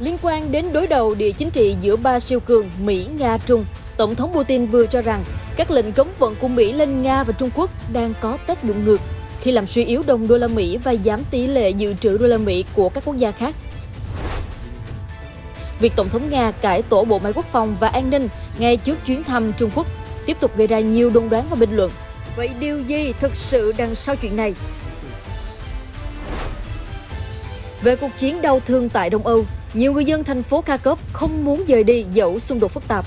Liên quan đến đối đầu địa chính trị giữa ba siêu cường Mỹ, Nga, Trung, Tổng thống Putin vừa cho rằng các lệnh cấm vận của Mỹ lên Nga và Trung Quốc đang có tác dụng ngược khi làm suy yếu đồng đô la Mỹ và giảm tỷ lệ dự trữ đô la Mỹ của các quốc gia khác. Việc Tổng thống Nga cải tổ bộ máy quốc phòng và an ninh ngay trước chuyến thăm Trung Quốc tiếp tục gây ra nhiều đồn đoán và bình luận. Vậy điều gì thực sự đằng sau chuyện này? Về cuộc chiến đau thương tại Đông Âu, nhiều người dân thành phố Kharkov không muốn rời đi dẫu xung đột phức tạp.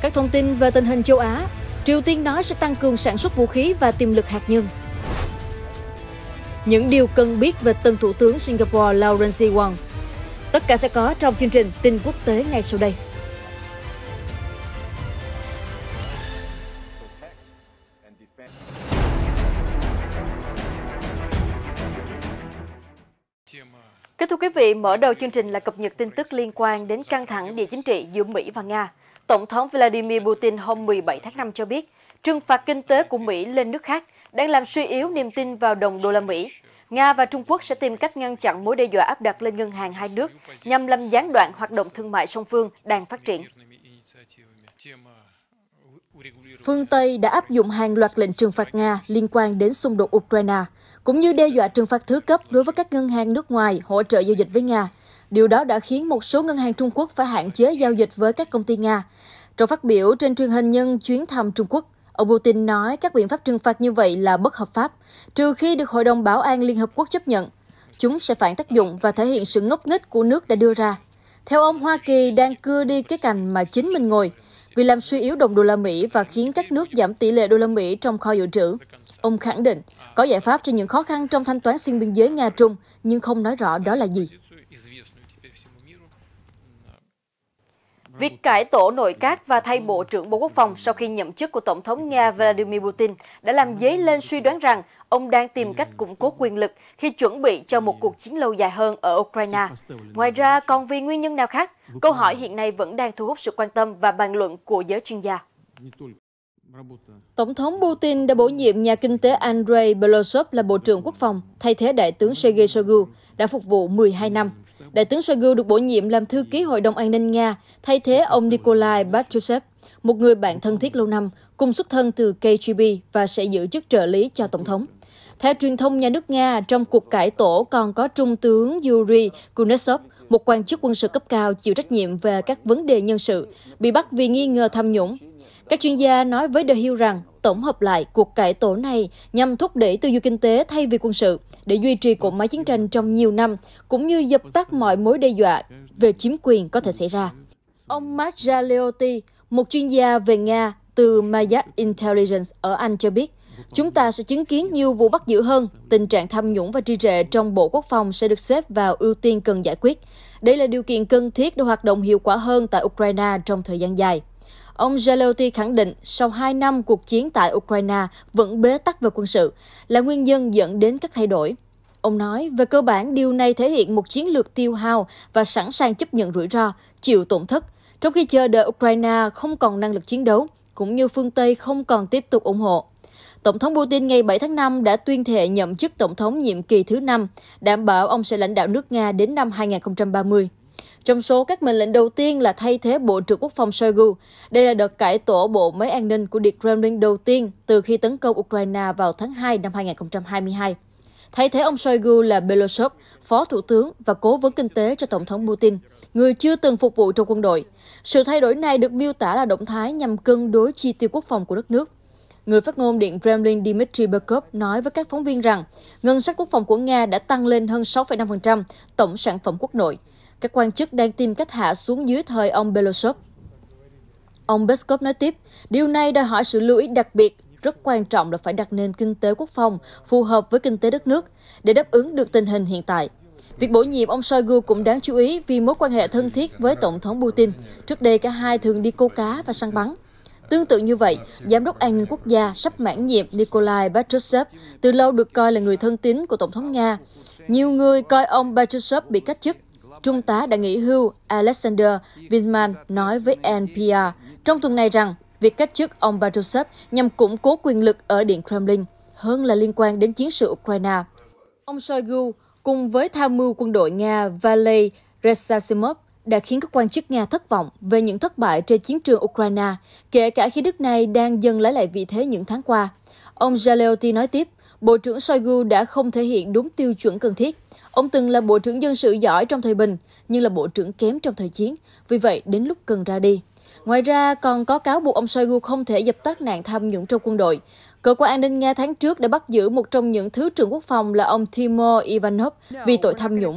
Các thông tin về tình hình châu Á, Triều Tiên nói sẽ tăng cường sản xuất vũ khí và tiềm lực hạt nhân. Những điều cần biết về tân thủ tướng Singapore Lawrence Wong. Tất cả sẽ có trong chương trình tin quốc tế ngay sau đây. mở đầu chương trình là cập nhật tin tức liên quan đến căng thẳng địa chính trị giữa Mỹ và Nga. Tổng thống Vladimir Putin hôm 17 tháng 5 cho biết, trừng phạt kinh tế của Mỹ lên nước khác đang làm suy yếu niềm tin vào đồng đô la Mỹ. Nga và Trung Quốc sẽ tìm cách ngăn chặn mối đe dọa áp đặt lên ngân hàng hai nước nhằm làm gián đoạn hoạt động thương mại song phương đang phát triển. Phương Tây đã áp dụng hàng loạt lệnh trừng phạt Nga liên quan đến xung đột Ukraine – cũng như đe dọa trừng phạt thứ cấp đối với các ngân hàng nước ngoài hỗ trợ giao dịch với Nga. Điều đó đã khiến một số ngân hàng Trung Quốc phải hạn chế giao dịch với các công ty Nga. Trong phát biểu trên truyền hình nhân chuyến thăm Trung Quốc, ông Putin nói các biện pháp trừng phạt như vậy là bất hợp pháp, trừ khi được Hội đồng Bảo an Liên Hợp Quốc chấp nhận. Chúng sẽ phản tác dụng và thể hiện sự ngốc nghếch của nước đã đưa ra. Theo ông, Hoa Kỳ đang cưa đi cái cành mà chính mình ngồi – vì làm suy yếu đồng đô la Mỹ và khiến các nước giảm tỷ lệ đô la Mỹ trong kho dự trữ. Ông khẳng định có giải pháp cho những khó khăn trong thanh toán xuyên biên giới Nga-Trung, nhưng không nói rõ đó là gì. Việc cải tổ nội các và thay Bộ trưởng Bộ Quốc phòng sau khi nhậm chức của Tổng thống Nga Vladimir Putin đã làm dấy lên suy đoán rằng ông đang tìm cách củng cố quyền lực khi chuẩn bị cho một cuộc chiến lâu dài hơn ở Ukraine. Ngoài ra, còn vì nguyên nhân nào khác? Câu hỏi hiện nay vẫn đang thu hút sự quan tâm và bàn luận của giới chuyên gia. Tổng thống Putin đã bổ nhiệm nhà kinh tế Andrei Belousov là Bộ trưởng Quốc phòng, thay thế đại tướng Sergei Shoigu, đã phục vụ 12 năm. Đại tướng Shoigu được bổ nhiệm làm thư ký Hội đồng An ninh Nga, thay thế ông Nikolai Patrushev, một người bạn thân thiết lâu năm, cùng xuất thân từ KGB và sẽ giữ chức trợ lý cho Tổng thống. Theo truyền thông nhà nước Nga, trong cuộc cải tổ còn có Trung tướng Yuri Kunetsov, một quan chức quân sự cấp cao chịu trách nhiệm về các vấn đề nhân sự, bị bắt vì nghi ngờ tham nhũng. Các chuyên gia nói với The Hill rằng, tổng hợp lại, cuộc cải tổ này nhằm thúc đẩy tư duy kinh tế thay vì quân sự, để duy trì cột máy chiến tranh trong nhiều năm, cũng như dập tắt mọi mối đe dọa về chiếm quyền có thể xảy ra. Ông Mark Jaleoti, một chuyên gia về Nga từ Mayak Intelligence ở Anh cho biết, chúng ta sẽ chứng kiến nhiều vụ bắt giữ hơn, tình trạng tham nhũng và trì trệ trong Bộ Quốc phòng sẽ được xếp vào ưu tiên cần giải quyết. Đây là điều kiện cần thiết để hoạt động hiệu quả hơn tại Ukraine trong thời gian dài. Ông Zelensky khẳng định sau 2 năm cuộc chiến tại Ukraine vẫn bế tắc về quân sự là nguyên nhân dẫn đến các thay đổi. Ông nói, về cơ bản điều này thể hiện một chiến lược tiêu hao và sẵn sàng chấp nhận rủi ro, chịu tổn thất, trong khi chờ đợi Ukraine không còn năng lực chiến đấu, cũng như phương Tây không còn tiếp tục ủng hộ. Tổng thống Putin ngày 7 tháng 5 đã tuyên thệ nhậm chức tổng thống nhiệm kỳ thứ 5, đảm bảo ông sẽ lãnh đạo nước Nga đến năm 2030. Trong số các mệnh lệnh đầu tiên là thay thế Bộ trưởng Quốc phòng Shoigu. Đây là đợt cải tổ bộ máy an ninh của Điện Kremlin đầu tiên từ khi tấn công Ukraine vào tháng 2 năm 2022. Thay thế ông Shoigu là Beloshov, phó thủ tướng và cố vấn kinh tế cho Tổng thống Putin, người chưa từng phục vụ trong quân đội. Sự thay đổi này được miêu tả là động thái nhằm cân đối chi tiêu quốc phòng của đất nước. Người phát ngôn Điện Kremlin Dmitry Peskov nói với các phóng viên rằng ngân sách quốc phòng của Nga đã tăng lên hơn 6,5% tổng sản phẩm quốc nội, các quan chức đang tìm cách hạ xuống dưới thời ông Belosov. Ông Peskov nói tiếp, điều này đòi hỏi sự lưu ý đặc biệt rất quan trọng là phải đặt nền kinh tế quốc phòng phù hợp với kinh tế đất nước để đáp ứng được tình hình hiện tại. Việc bổ nhiệm ông Shoigu cũng đáng chú ý vì mối quan hệ thân thiết với Tổng thống Putin. Trước đây cả hai thường đi câu cá và săn bắn. Tương tự như vậy, Giám đốc An ninh quốc gia sắp mãn nhiệm Nikolai Patrushev từ lâu được coi là người thân tín của Tổng thống Nga. Nhiều người coi ông Patrushev bị cách chức Trung tá đã nghỉ hưu Alexander Winsman nói với NPR trong tuần này rằng việc cách chức ông Patrushev nhằm củng cố quyền lực ở Điện Kremlin hơn là liên quan đến chiến sự Ukraine. Ông Shoigu cùng với tham mưu quân đội Nga Valery Reshachimov đã khiến các quan chức Nga thất vọng về những thất bại trên chiến trường Ukraine, kể cả khi nước này đang dần lấy lại vị thế những tháng qua. Ông Zaleoty nói tiếp, Bộ trưởng Shoigu đã không thể hiện đúng tiêu chuẩn cần thiết. Ông từng là Bộ trưởng Dân sự giỏi trong thời bình, nhưng là Bộ trưởng kém trong thời chiến, vì vậy đến lúc cần ra đi. Ngoài ra, còn có cáo buộc ông Shoigu không thể dập tắt nạn tham nhũng trong quân đội. Cơ quan an ninh Nga tháng trước đã bắt giữ một trong những Thứ trưởng Quốc phòng là ông Timur Ivanov vì tội tham nhũng.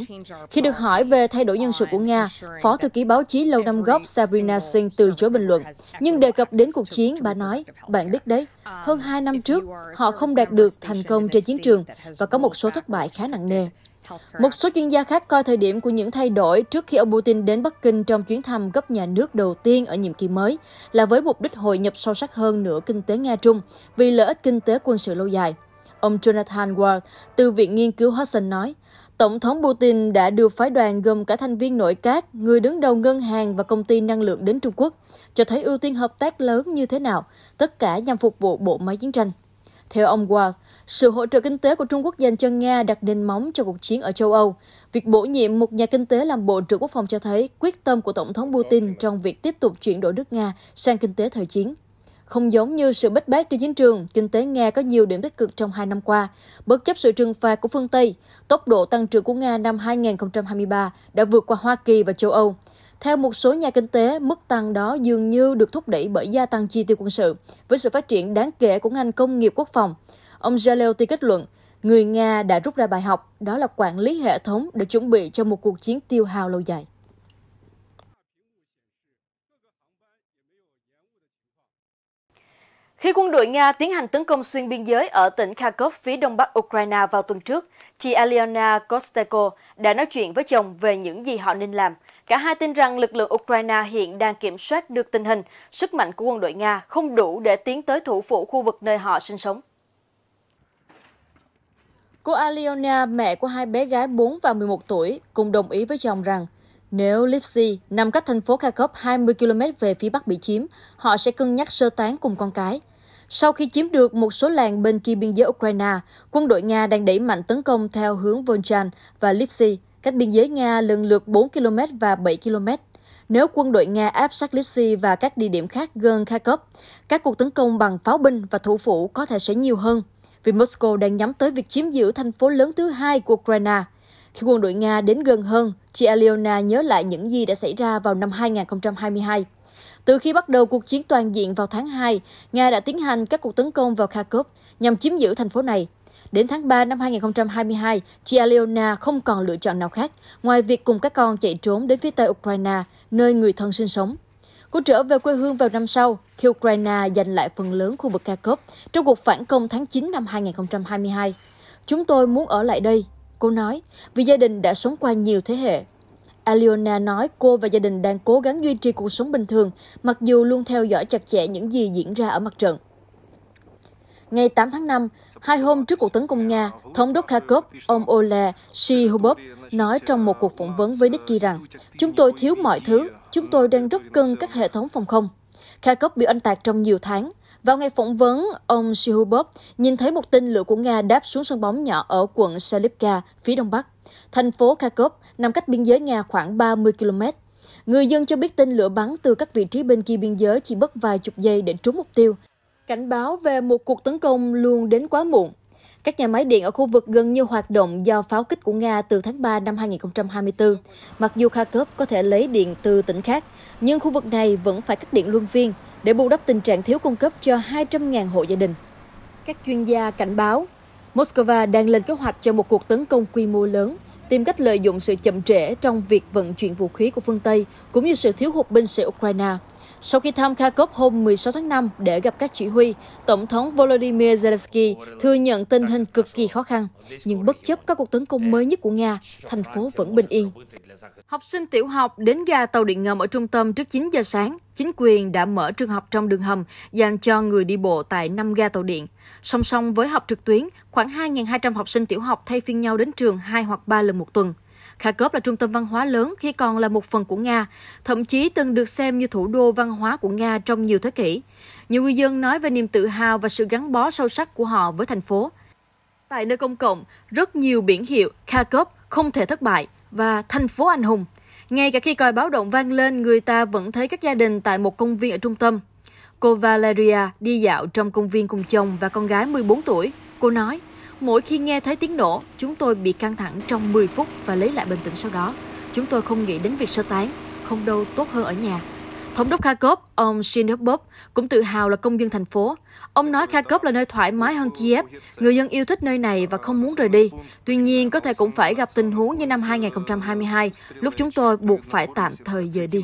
Khi được hỏi về thay đổi nhân sự của Nga, Phó Thư ký báo chí lâu năm gốc Sabrina Singh từ chối bình luận. Nhưng đề cập đến cuộc chiến, bà nói, bạn biết đấy, hơn hai năm trước, họ không đạt được thành công trên chiến trường và có một số thất bại khá nặng nề. Một số chuyên gia khác coi thời điểm của những thay đổi trước khi ông Putin đến Bắc Kinh trong chuyến thăm cấp nhà nước đầu tiên ở nhiệm kỳ mới là với mục đích hội nhập sâu sắc hơn nữa kinh tế Nga-Trung vì lợi ích kinh tế quân sự lâu dài. Ông Jonathan Ward từ Viện Nghiên cứu Hudson nói, Tổng thống Putin đã đưa phái đoàn gồm cả thành viên nội các, người đứng đầu ngân hàng và công ty năng lượng đến Trung Quốc, cho thấy ưu tiên hợp tác lớn như thế nào, tất cả nhằm phục vụ bộ máy chiến tranh. Theo ông Ward, sự hỗ trợ kinh tế của Trung Quốc dành cho Nga đặt nền móng cho cuộc chiến ở châu Âu. Việc bổ nhiệm một nhà kinh tế làm Bộ trưởng Quốc phòng cho thấy quyết tâm của Tổng thống Putin trong việc tiếp tục chuyển đổi nước Nga sang kinh tế thời chiến. Không giống như sự bách bác trên chiến trường, kinh tế Nga có nhiều điểm tích cực trong hai năm qua. Bất chấp sự trừng phạt của phương Tây, tốc độ tăng trưởng của Nga năm 2023 đã vượt qua Hoa Kỳ và châu Âu. Theo một số nhà kinh tế, mức tăng đó dường như được thúc đẩy bởi gia tăng chi tiêu quân sự, với sự phát triển đáng kể của ngành công nghiệp quốc phòng. Ông Zelensky kết luận, người Nga đã rút ra bài học, đó là quản lý hệ thống để chuẩn bị cho một cuộc chiến tiêu hao lâu dài. Khi quân đội Nga tiến hành tấn công xuyên biên giới ở tỉnh Kharkov phía đông bắc Ukraine vào tuần trước, chị Aliona Kosteko đã nói chuyện với chồng về những gì họ nên làm. Cả hai tin rằng lực lượng Ukraine hiện đang kiểm soát được tình hình, sức mạnh của quân đội Nga không đủ để tiến tới thủ phủ khu vực nơi họ sinh sống. Cô Aliona, mẹ của hai bé gái 4 và 11 tuổi, cùng đồng ý với chồng rằng nếu Lipsy nằm cách thành phố Kharkov 20 km về phía bắc bị chiếm, họ sẽ cân nhắc sơ tán cùng con cái. Sau khi chiếm được một số làng bên kia biên giới Ukraine, quân đội Nga đang đẩy mạnh tấn công theo hướng Volchan và Lipsy, cách biên giới Nga lần lượt 4 km và 7 km. Nếu quân đội Nga áp sát Lipsy và các địa điểm khác gần Kharkov, các cuộc tấn công bằng pháo binh và thủ phủ có thể sẽ nhiều hơn vì Moscow đang nhắm tới việc chiếm giữ thành phố lớn thứ hai của Ukraine. Khi quân đội Nga đến gần hơn, chị Aliona nhớ lại những gì đã xảy ra vào năm 2022. Từ khi bắt đầu cuộc chiến toàn diện vào tháng 2, Nga đã tiến hành các cuộc tấn công vào Kharkov nhằm chiếm giữ thành phố này. Đến tháng 3 năm 2022, chị Aliona không còn lựa chọn nào khác ngoài việc cùng các con chạy trốn đến phía tây Ukraine, nơi người thân sinh sống. Cô trở về quê hương vào năm sau, khi Ukraine giành lại phần lớn khu vực Kharkov trong cuộc phản công tháng 9 năm 2022. Chúng tôi muốn ở lại đây, cô nói, vì gia đình đã sống qua nhiều thế hệ. Aliona nói cô và gia đình đang cố gắng duy trì cuộc sống bình thường, mặc dù luôn theo dõi chặt chẽ những gì diễn ra ở mặt trận. Ngày 8 tháng 5, hai hôm trước cuộc tấn công Nga, Thống đốc Kharkov, ông Ole Shihubov, nói trong một cuộc phỏng vấn với Nikkei rằng chúng tôi thiếu mọi thứ, Chúng tôi đang rất cân các hệ thống phòng không. Kharkov bị anh tạc trong nhiều tháng. Vào ngày phỏng vấn, ông Shihubov nhìn thấy một tên lửa của Nga đáp xuống sân bóng nhỏ ở quận Salipka, phía đông bắc. Thành phố Kharkov nằm cách biên giới Nga khoảng 30 km. Người dân cho biết tên lửa bắn từ các vị trí bên kia biên giới chỉ mất vài chục giây để trúng mục tiêu. Cảnh báo về một cuộc tấn công luôn đến quá muộn. Các nhà máy điện ở khu vực gần như hoạt động do pháo kích của Nga từ tháng 3 năm 2024. Mặc dù Kharkov có thể lấy điện từ tỉnh khác, nhưng khu vực này vẫn phải cắt điện luân phiên để bù đắp tình trạng thiếu cung cấp cho 200.000 hộ gia đình. Các chuyên gia cảnh báo, Moscow đang lên kế hoạch cho một cuộc tấn công quy mô lớn, tìm cách lợi dụng sự chậm trễ trong việc vận chuyển vũ khí của phương Tây cũng như sự thiếu hụt binh sĩ Ukraine sau khi thăm Kharkov hôm 16 tháng 5 để gặp các chỉ huy, Tổng thống Volodymyr Zelensky thừa nhận tình hình cực kỳ khó khăn, nhưng bất chấp các cuộc tấn công mới nhất của Nga, thành phố vẫn bình yên. Học sinh tiểu học đến ga tàu điện ngầm ở trung tâm trước 9 giờ sáng, chính quyền đã mở trường học trong đường hầm dành cho người đi bộ tại 5 ga tàu điện. Song song với học trực tuyến, khoảng 2.200 học sinh tiểu học thay phiên nhau đến trường 2 hoặc 3 lần một tuần. Kharkov là trung tâm văn hóa lớn khi còn là một phần của Nga, thậm chí từng được xem như thủ đô văn hóa của Nga trong nhiều thế kỷ. Nhiều người dân nói về niềm tự hào và sự gắn bó sâu sắc của họ với thành phố. Tại nơi công cộng, rất nhiều biển hiệu Kharkov không thể thất bại và thành phố anh hùng. Ngay cả khi còi báo động vang lên, người ta vẫn thấy các gia đình tại một công viên ở trung tâm. Cô Valeria đi dạo trong công viên cùng chồng và con gái 14 tuổi. Cô nói, Mỗi khi nghe thấy tiếng nổ, chúng tôi bị căng thẳng trong 10 phút và lấy lại bình tĩnh sau đó. Chúng tôi không nghĩ đến việc sơ tán, không đâu tốt hơn ở nhà. Thống đốc Kharkov, ông Shinobov, cũng tự hào là công dân thành phố. Ông nói Kharkov là nơi thoải mái hơn Kiev, người dân yêu thích nơi này và không muốn rời đi. Tuy nhiên, có thể cũng phải gặp tình huống như năm 2022, lúc chúng tôi buộc phải tạm thời rời đi.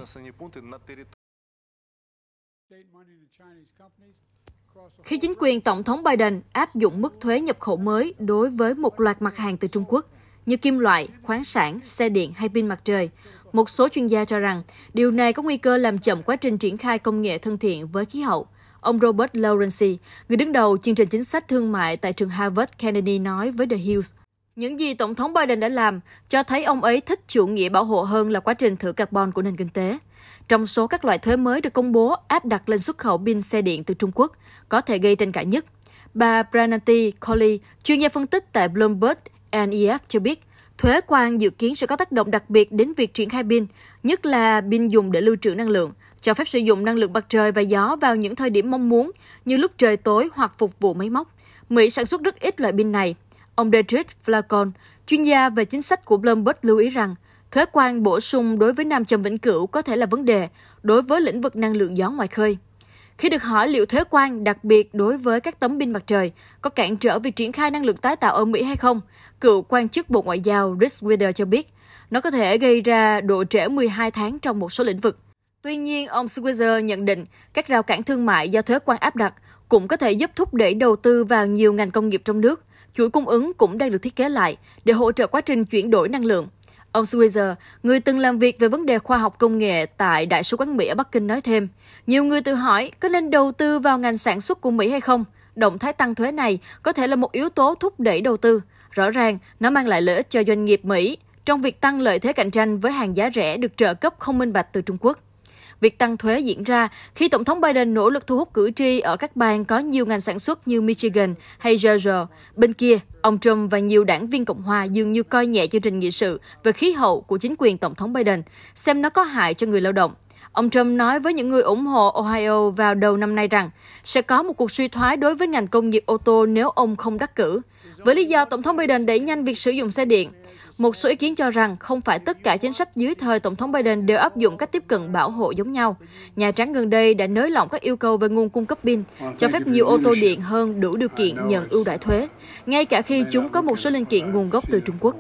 Khi chính quyền Tổng thống Biden áp dụng mức thuế nhập khẩu mới đối với một loạt mặt hàng từ Trung Quốc như kim loại, khoáng sản, xe điện hay pin mặt trời, một số chuyên gia cho rằng điều này có nguy cơ làm chậm quá trình triển khai công nghệ thân thiện với khí hậu. Ông Robert Lawrence, người đứng đầu chương trình chính sách thương mại tại trường Harvard Kennedy nói với The Hills. Những gì Tổng thống Biden đã làm cho thấy ông ấy thích chủ nghĩa bảo hộ hơn là quá trình thử carbon của nền kinh tế. Trong số các loại thuế mới được công bố áp đặt lên xuất khẩu pin xe điện từ Trung Quốc, có thể gây tranh cãi nhất. Bà Pranati Kohli, chuyên gia phân tích tại Bloomberg NEF cho biết, thuế quan dự kiến sẽ có tác động đặc biệt đến việc triển khai pin, nhất là pin dùng để lưu trữ năng lượng, cho phép sử dụng năng lượng mặt trời và gió vào những thời điểm mong muốn như lúc trời tối hoặc phục vụ máy móc. Mỹ sản xuất rất ít loại pin này. Ông Dietrich Flacon, chuyên gia về chính sách của Bloomberg lưu ý rằng Thuế quan bổ sung đối với nam châm vĩnh cửu có thể là vấn đề đối với lĩnh vực năng lượng gió ngoài khơi. Khi được hỏi liệu thuế quan, đặc biệt đối với các tấm pin mặt trời, có cản trở việc triển khai năng lượng tái tạo ở Mỹ hay không, cựu quan chức Bộ Ngoại giao rich Wider cho biết, nó có thể gây ra độ trễ 12 tháng trong một số lĩnh vực. Tuy nhiên, ông Swizer nhận định các rào cản thương mại do thuế quan áp đặt cũng có thể giúp thúc đẩy đầu tư vào nhiều ngành công nghiệp trong nước. Chuỗi cung ứng cũng đang được thiết kế lại để hỗ trợ quá trình chuyển đổi năng lượng. Ông Swizer, người từng làm việc về vấn đề khoa học công nghệ tại Đại sứ quán Mỹ ở Bắc Kinh nói thêm, nhiều người tự hỏi có nên đầu tư vào ngành sản xuất của Mỹ hay không? Động thái tăng thuế này có thể là một yếu tố thúc đẩy đầu tư. Rõ ràng, nó mang lại lợi ích cho doanh nghiệp Mỹ trong việc tăng lợi thế cạnh tranh với hàng giá rẻ được trợ cấp không minh bạch từ Trung Quốc việc tăng thuế diễn ra khi Tổng thống Biden nỗ lực thu hút cử tri ở các bang có nhiều ngành sản xuất như Michigan hay Georgia. Bên kia, ông Trump và nhiều đảng viên Cộng hòa dường như coi nhẹ chương trình nghị sự về khí hậu của chính quyền Tổng thống Biden, xem nó có hại cho người lao động. Ông Trump nói với những người ủng hộ Ohio vào đầu năm nay rằng sẽ có một cuộc suy thoái đối với ngành công nghiệp ô tô nếu ông không đắc cử. Với lý do Tổng thống Biden đẩy nhanh việc sử dụng xe điện, một số ý kiến cho rằng không phải tất cả chính sách dưới thời Tổng thống Biden đều áp dụng cách tiếp cận bảo hộ giống nhau. Nhà Trắng gần đây đã nới lỏng các yêu cầu về nguồn cung cấp pin, cho phép nhiều ô tô điện hơn đủ điều kiện nhận ưu đãi thuế, ngay cả khi chúng có một số linh kiện nguồn gốc từ Trung Quốc.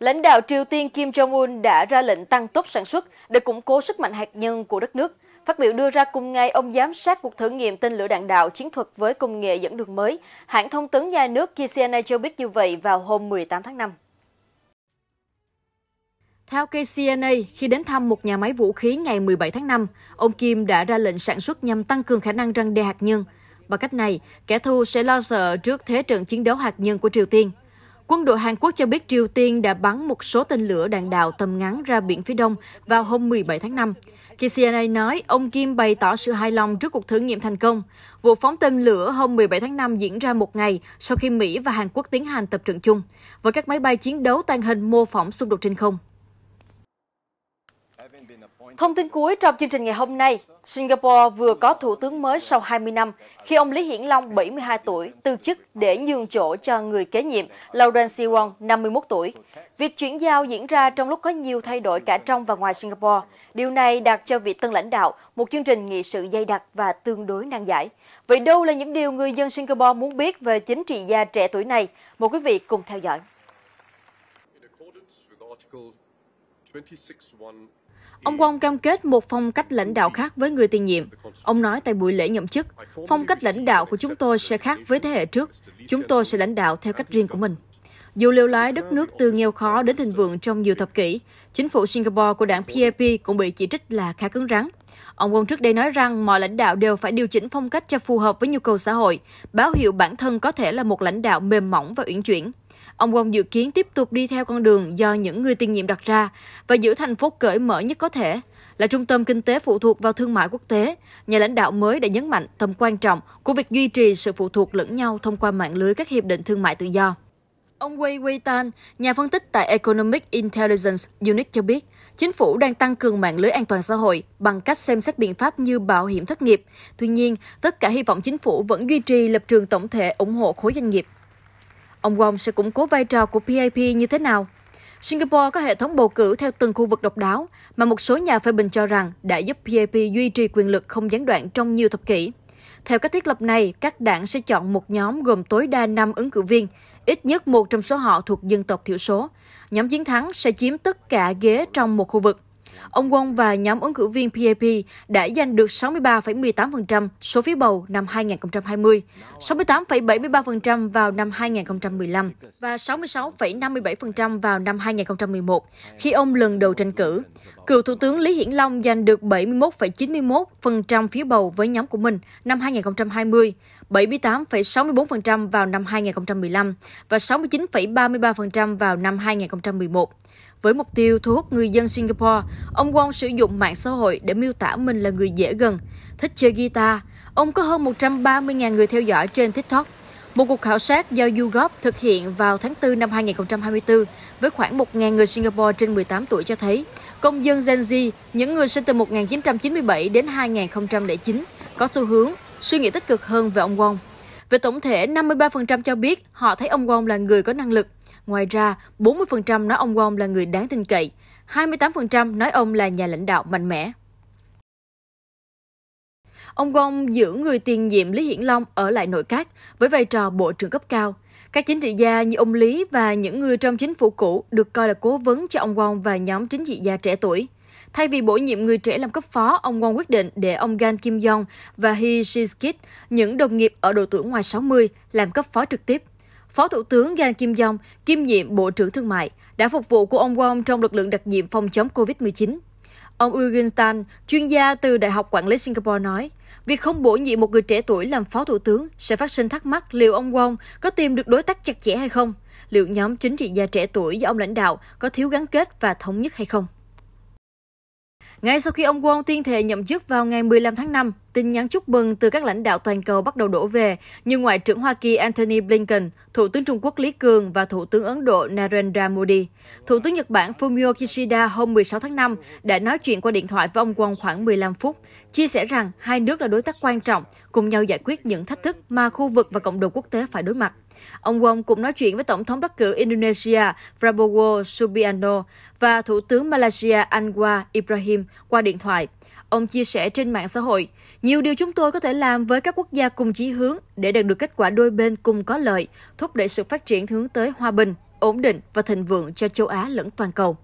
Lãnh đạo Triều Tiên Kim Jong-un đã ra lệnh tăng tốc sản xuất để củng cố sức mạnh hạt nhân của đất nước – Phát biểu đưa ra cùng ngày, ông giám sát cuộc thử nghiệm tên lửa đạn đạo chiến thuật với công nghệ dẫn đường mới. Hãng thông tấn nhà nước KCNA cho biết như vậy vào hôm 18 tháng 5. Theo KCNA, khi đến thăm một nhà máy vũ khí ngày 17 tháng 5, ông Kim đã ra lệnh sản xuất nhằm tăng cường khả năng răng đe hạt nhân. Bằng cách này, kẻ thù sẽ lo sợ trước thế trận chiến đấu hạt nhân của Triều Tiên. Quân đội Hàn Quốc cho biết Triều Tiên đã bắn một số tên lửa đạn đạo tầm ngắn ra biển phía Đông vào hôm 17 tháng 5. KCNA nói ông Kim bày tỏ sự hài lòng trước cuộc thử nghiệm thành công. Vụ phóng tên lửa hôm 17 tháng 5 diễn ra một ngày sau khi Mỹ và Hàn Quốc tiến hành tập trận chung với các máy bay chiến đấu tàng hình mô phỏng xung đột trên không. Thông tin cuối trong chương trình ngày hôm nay, Singapore vừa có thủ tướng mới sau 20 năm khi ông Lý Hiển Long 72 tuổi từ chức để nhường chỗ cho người kế nhiệm Lawrence Siwon 51 tuổi. Việc chuyển giao diễn ra trong lúc có nhiều thay đổi cả trong và ngoài Singapore. Điều này đặt cho vị tân lãnh đạo một chương trình nghị sự dày đặc và tương đối nan giải. Vậy đâu là những điều người dân Singapore muốn biết về chính trị gia trẻ tuổi này? Mời quý vị cùng theo dõi. Ông Wong cam kết một phong cách lãnh đạo khác với người tiền nhiệm. Ông nói tại buổi lễ nhậm chức, phong cách lãnh đạo của chúng tôi sẽ khác với thế hệ trước. Chúng tôi sẽ lãnh đạo theo cách riêng của mình. Dù liều lái đất nước từ nghèo khó đến thịnh vượng trong nhiều thập kỷ, chính phủ Singapore của đảng PAP cũng bị chỉ trích là khá cứng rắn. Ông Wong trước đây nói rằng mọi lãnh đạo đều phải điều chỉnh phong cách cho phù hợp với nhu cầu xã hội, báo hiệu bản thân có thể là một lãnh đạo mềm mỏng và uyển chuyển. Ông Wong dự kiến tiếp tục đi theo con đường do những người tiên nhiệm đặt ra và giữ thành phố cởi mở nhất có thể. Là trung tâm kinh tế phụ thuộc vào thương mại quốc tế, nhà lãnh đạo mới đã nhấn mạnh tầm quan trọng của việc duy trì sự phụ thuộc lẫn nhau thông qua mạng lưới các hiệp định thương mại tự do. Ông Wei Wei Tan, nhà phân tích tại Economic Intelligence Unit cho biết, chính phủ đang tăng cường mạng lưới an toàn xã hội bằng cách xem xét biện pháp như bảo hiểm thất nghiệp. Tuy nhiên, tất cả hy vọng chính phủ vẫn duy trì lập trường tổng thể ủng hộ khối doanh nghiệp. Ông Wong sẽ củng cố vai trò của PAP như thế nào? Singapore có hệ thống bầu cử theo từng khu vực độc đáo mà một số nhà phê bình cho rằng đã giúp PAP duy trì quyền lực không gián đoạn trong nhiều thập kỷ. Theo cách thiết lập này, các đảng sẽ chọn một nhóm gồm tối đa 5 ứng cử viên, ít nhất một trong số họ thuộc dân tộc thiểu số. Nhóm chiến thắng sẽ chiếm tất cả ghế trong một khu vực. Ông Won và nhóm ứng cử viên PAP đã giành được 63,18% số phiếu bầu năm 2020, 68,73% vào năm 2015 và 66,57% vào năm 2011, khi ông lần đầu tranh cử. Cựu Thủ tướng Lý Hiển Long giành được 71,91% phiếu bầu với nhóm của mình năm 2020, 78,64% vào năm 2015 và 69,33% vào năm 2011. Với mục tiêu thu hút người dân Singapore, ông Wong sử dụng mạng xã hội để miêu tả mình là người dễ gần, thích chơi guitar. Ông có hơn 130.000 người theo dõi trên TikTok. Một cuộc khảo sát do YouGov thực hiện vào tháng 4 năm 2024 với khoảng 1.000 người Singapore trên 18 tuổi cho thấy công dân Gen Z, những người sinh từ 1997 đến 2009, có xu hướng suy nghĩ tích cực hơn về ông Wong. Về tổng thể, 53% cho biết họ thấy ông Wong là người có năng lực. Ngoài ra, 40% nói ông Wong là người đáng tin cậy, 28% nói ông là nhà lãnh đạo mạnh mẽ. Ông Wong giữ người tiền nhiệm Lý Hiển Long ở lại nội các với vai trò bộ trưởng cấp cao. Các chính trị gia như ông Lý và những người trong chính phủ cũ được coi là cố vấn cho ông Wong và nhóm chính trị gia trẻ tuổi. Thay vì bổ nhiệm người trẻ làm cấp phó, ông Wong quyết định để ông Gan Kim Yong và Hee Shin-kit, những đồng nghiệp ở độ tuổi ngoài 60, làm cấp phó trực tiếp. Phó Thủ tướng Gan Kim Yong, kiêm nhiệm Bộ trưởng Thương mại, đã phục vụ của ông Wong trong lực lượng đặc nhiệm phòng chống COVID-19. Ông Uyghur Tan, chuyên gia từ Đại học Quản lý Singapore nói, việc không bổ nhiệm một người trẻ tuổi làm phó thủ tướng sẽ phát sinh thắc mắc liệu ông Wong có tìm được đối tác chặt chẽ hay không, liệu nhóm chính trị gia trẻ tuổi do ông lãnh đạo có thiếu gắn kết và thống nhất hay không. Ngay sau khi ông Won tuyên thệ nhậm chức vào ngày 15 tháng 5, tin nhắn chúc mừng từ các lãnh đạo toàn cầu bắt đầu đổ về, như Ngoại trưởng Hoa Kỳ Antony Blinken, Thủ tướng Trung Quốc Lý Cường và Thủ tướng Ấn Độ Narendra Modi. Thủ tướng Nhật Bản Fumio Kishida hôm 16 tháng 5 đã nói chuyện qua điện thoại với ông Won khoảng 15 phút, chia sẻ rằng hai nước là đối tác quan trọng, cùng nhau giải quyết những thách thức mà khu vực và cộng đồng quốc tế phải đối mặt. Ông Wong cũng nói chuyện với Tổng thống đắc cử Indonesia Prabowo Subianto và Thủ tướng Malaysia Anwar Ibrahim qua điện thoại. Ông chia sẻ trên mạng xã hội, nhiều điều chúng tôi có thể làm với các quốc gia cùng chí hướng để đạt được kết quả đôi bên cùng có lợi, thúc đẩy sự phát triển hướng tới hòa bình, ổn định và thịnh vượng cho châu Á lẫn toàn cầu.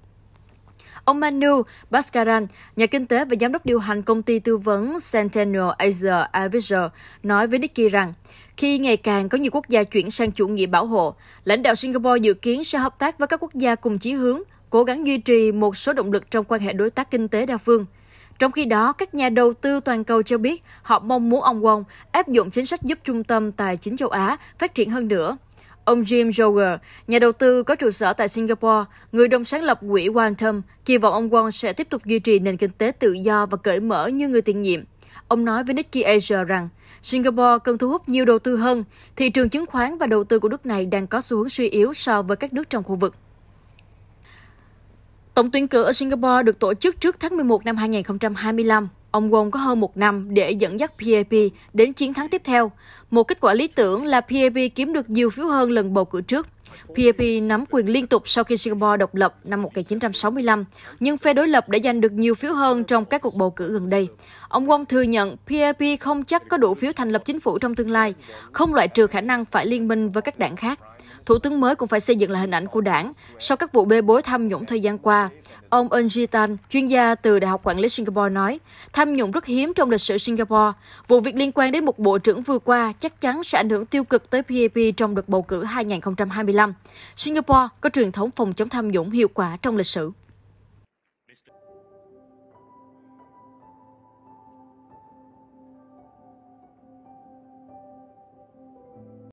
Ông Manu Baskaran, nhà kinh tế và giám đốc điều hành công ty tư vấn Centennial Asia Advisor, nói với Nikkei rằng, khi ngày càng có nhiều quốc gia chuyển sang chủ nghĩa bảo hộ, lãnh đạo Singapore dự kiến sẽ hợp tác với các quốc gia cùng chí hướng, cố gắng duy trì một số động lực trong quan hệ đối tác kinh tế đa phương. Trong khi đó, các nhà đầu tư toàn cầu cho biết họ mong muốn ông Wong áp dụng chính sách giúp trung tâm tài chính châu Á phát triển hơn nữa Ông Jim Joger, nhà đầu tư có trụ sở tại Singapore, người đồng sáng lập quỹ Quantum, kỳ vọng ông Wong sẽ tiếp tục duy trì nền kinh tế tự do và cởi mở như người tiền nhiệm. Ông nói với Nikkei Asia rằng Singapore cần thu hút nhiều đầu tư hơn, thị trường chứng khoán và đầu tư của nước này đang có xu hướng suy yếu so với các nước trong khu vực. Tổng tuyển cử ở Singapore được tổ chức trước tháng 11 năm 2025. Ông Wong có hơn một năm để dẫn dắt PAP đến chiến thắng tiếp theo. Một kết quả lý tưởng là PAP kiếm được nhiều phiếu hơn lần bầu cử trước. PAP nắm quyền liên tục sau khi Singapore độc lập năm 1965, nhưng phe đối lập đã giành được nhiều phiếu hơn trong các cuộc bầu cử gần đây. Ông Wong thừa nhận PAP không chắc có đủ phiếu thành lập chính phủ trong tương lai, không loại trừ khả năng phải liên minh với các đảng khác. Thủ tướng mới cũng phải xây dựng lại hình ảnh của đảng sau các vụ bê bối tham nhũng thời gian qua. Ông Eun Ji Tan, chuyên gia từ Đại học Quản lý Singapore nói, tham nhũng rất hiếm trong lịch sử Singapore. Vụ việc liên quan đến một bộ trưởng vừa qua chắc chắn sẽ ảnh hưởng tiêu cực tới PAP trong đợt bầu cử 2025. Singapore có truyền thống phòng chống tham nhũng hiệu quả trong lịch sử.